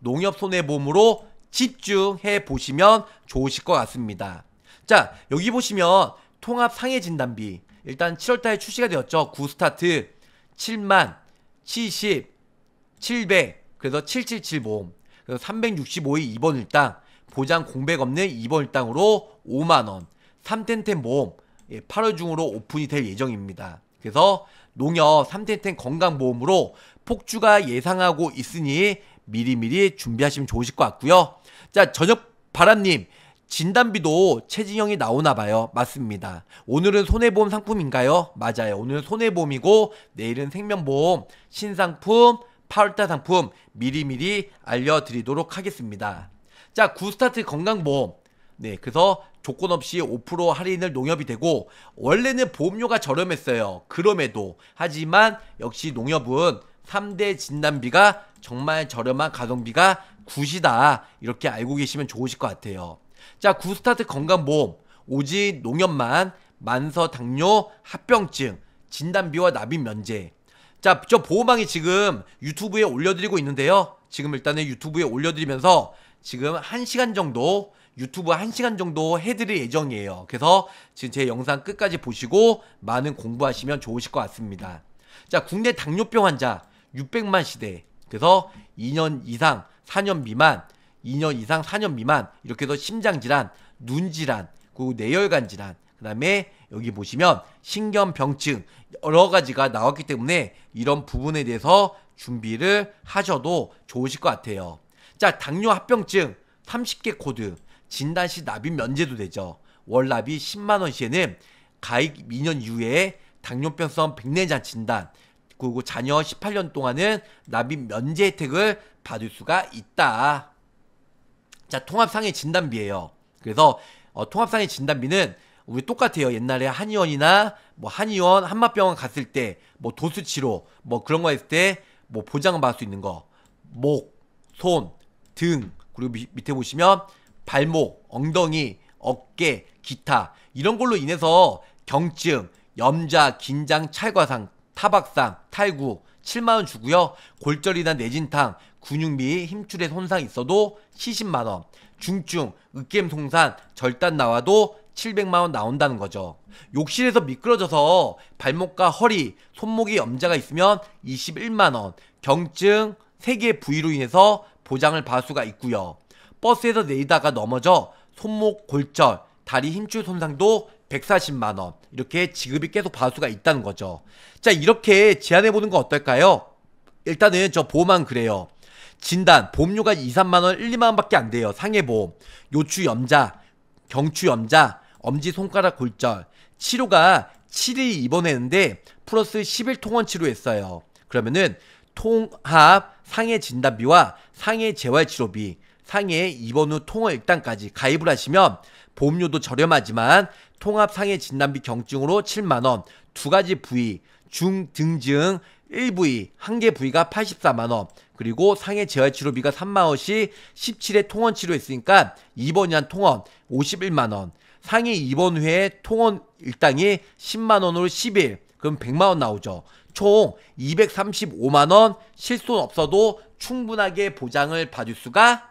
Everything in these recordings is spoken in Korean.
농협 손해보험으로 집중해 보시면 좋으실 것 같습니다. 자, 여기 보시면 통합 상해 진단비 일단 7월달에 출시가 되었죠. 구스타트 7만 70 700 그래서 777 보험 그래서 365의 2번 일당 보장 공백 없는 2번 일당으로 5만원 3텐텐 보험 8월 예, 중으로 오픈이 될 예정입니다. 그래서 농협 3텐텐 건강보험으로 폭주가 예상하고 있으니 미리미리 준비하시면 좋으실 것 같고요. 자, 저녁 바람님. 진단비도 체진형이 나오나 봐요. 맞습니다. 오늘은 손해보험 상품인가요? 맞아요. 오늘은 손해보험이고 내일은 생명보험 신상품 8월달 상품 미리미리 알려드리도록 하겠습니다. 자, 구스타트 건강보험. 네, 그래서 조건 없이 5% 할인을 농협이 되고 원래는 보험료가 저렴했어요. 그럼에도 하지만 역시 농협은 3대 진단비가 정말 저렴한 가성비가 굿이다. 이렇게 알고 계시면 좋으실 것 같아요. 자, 구스타트 건강보험. 오직 농협만 만서 당뇨 합병증 진단비와 납입 면제. 자, 저 보호망이 지금 유튜브에 올려드리고 있는데요. 지금 일단은 유튜브에 올려드리면서 지금 1시간 정도 유튜브 1시간 정도 해드릴 예정이에요. 그래서 지금 제 영상 끝까지 보시고 많은 공부하시면 좋으실 것 같습니다. 자, 국내 당뇨병 환자 600만 시대 그래서 2년 이상 4년 미만, 2년 이상 4년 미만 이렇게 해서 심장 질환, 눈 질환, 그리고 뇌혈관 질환, 그다음에 여기 보시면 신경병증 여러 가지가 나왔기 때문에 이런 부분에 대해서 준비를 하셔도 좋으실 것 같아요. 자, 당뇨 합병증 30개 코드 진단 시 납입 면제도 되죠. 월납이 10만 원 시에는 가입 2년 이후에 당뇨병성 백내장 진단 그리고 자녀 18년 동안은 납입 면제 혜택을 받을 수가 있다. 자, 통합상해 진단비예요. 그래서 어, 통합상해 진단비는 우리 똑같아요. 옛날에 한의원이나 뭐 한의원, 한마병원 갔을 때 뭐 도수 치료 뭐 그런 거 했을 때 뭐 보장받을 수 있는 거. 목, 손, 등 그리고 미, 밑에 보시면 발목, 엉덩이, 어깨, 기타 이런 걸로 인해서 경증, 염좌, 긴장, 찰과상, 타박상, 탈구, 7만원 주고요. 골절이나 내진탕, 근육미, 힘줄에 손상 있어도 70만원, 중증, 으깸 송산, 절단 나와도 700만원 나온다는 거죠. 욕실에서 미끄러져서 발목과 허리, 손목에 염자가 있으면 21만원, 경증 3개 부위로 인해서 보장을 받을 수가 있고요. 버스에서 내리다가 넘어져 손목 골절, 다리 힘줄 손상도 140만 원 이렇게 지급이 계속 받을 수가 있다는 거죠. 자 이렇게 제한해 보는 거 어떨까요? 일단은 저 보험만 그래요. 진단 보험료가 2, 3만 원, 1, 2만 원밖에 안 돼요. 상해보험 요추 염자, 경추 염자, 엄지 손가락 골절 치료가 7일 입원했는데 플러스 10일 통원 치료했어요. 그러면은 통합 상해 진단비와 상해 재활 치료비 상해 입원 후통화 일당까지 가입을 하시면 보험료도 저렴하지만 통합상해 진단비 경증으로 7만원, 두 가지 부위, 중등증 1부위, 한개 부위가 84만원, 그리고 상해 재활치료비가 3만원씩 17회 통원치료 했으니까 2번이한 통원 51만원, 상해 2번 회에 통원 일당이 10만원으로 10일, 그럼 100만원 나오죠. 총 235만원 실손 없어도 충분하게 보장을 받을 수가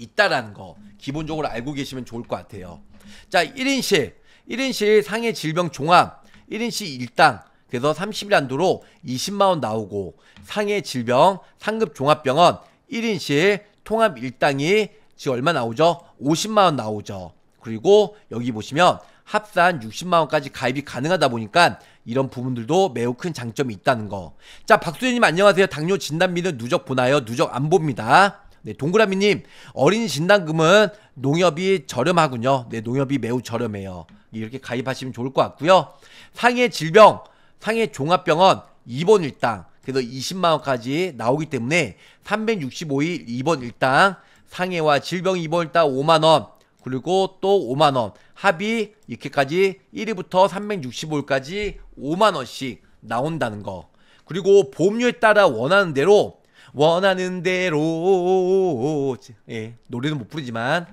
있다라는 거 기본적으로 알고 계시면 좋을 것 같아요. 자, 1인실, 1인실 상해 질병 종합, 1인실 1당 그래서 30일 안도로 20만원 나오고 상해 질병 상급 종합병원 1인실 통합 1당이 지금 얼마 나오죠? 50만원 나오죠. 그리고 여기 보시면 합산 60만원까지 가입이 가능하다 보니까 이런 부분들도 매우 큰 장점이 있다는 거. 자, 박수현님 안녕하세요. 당뇨 진단비는 누적 보나요? 누적 안 봅니다. 네, 동그라미님, 어린 진단금은 농협이 저렴하군요. 네, 농협이 매우 저렴해요. 이렇게 가입하시면 좋을 것 같고요. 상해 질병, 상해 종합병원 2번 일당, 그래서 20만 원까지 나오기 때문에 365일 2번 일당, 상해와 질병 2번 일당 5만 원, 그리고 또 5만 원, 합의 이렇게까지 1위부터 365일까지 5만 원씩 나온다는 거. 그리고 보험료에 따라 원하는 대로 원하는 대로 예, 노래는 못 부르지만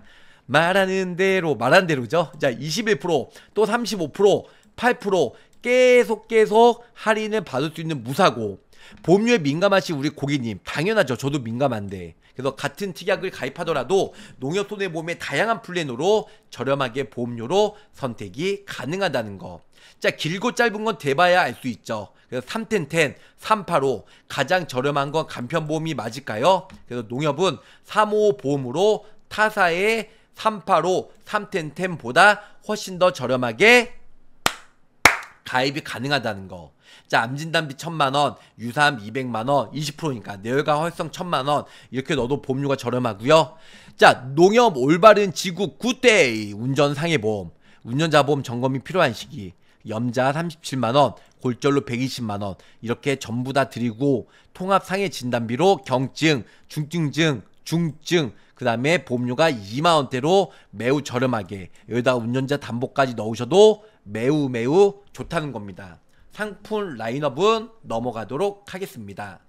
말하는 대로 말한 대로죠. 자, 21%, 또 35%, 8% 계속 계속 할인을 받을 수 있는 무사고 보험료에 민감하신 우리 고객님 당연하죠. 저도 민감한데 그래서 같은 특약을 가입하더라도 농협손해보험의 다양한 플랜으로 저렴하게 보험료로 선택이 가능하다는 거. 자, 길고 짧은 건 대봐야 알 수 있죠. 그래서 3텐텐, 385 가장 저렴한 건 간편보험이 맞을까요? 그래서 농협은 355보험으로 타사의 385, 3텐텐보다 훨씬 더 저렴하게 가입이 가능하다는 거. 자, 암진단비 천만원, 유사암 2 0 0만원 20%니까 내열과 활성 천만원 이렇게 넣어도 보험료가 저렴하고요. 자, 농협 올바른 지구 굿데이 운전상해보험, 운전자보험 점검이 필요한 시기. 염자 37만원, 골절로 120만원, 이렇게 전부 다 드리고, 통합상해 진단비로 경증, 중증증, 중증, 그 다음에 보험료가 2만원대로 매우 저렴하게, 여기다 운전자 담보까지 넣으셔도 매우 매우 좋다는 겁니다. 상품 라인업은 넘어가도록 하겠습니다.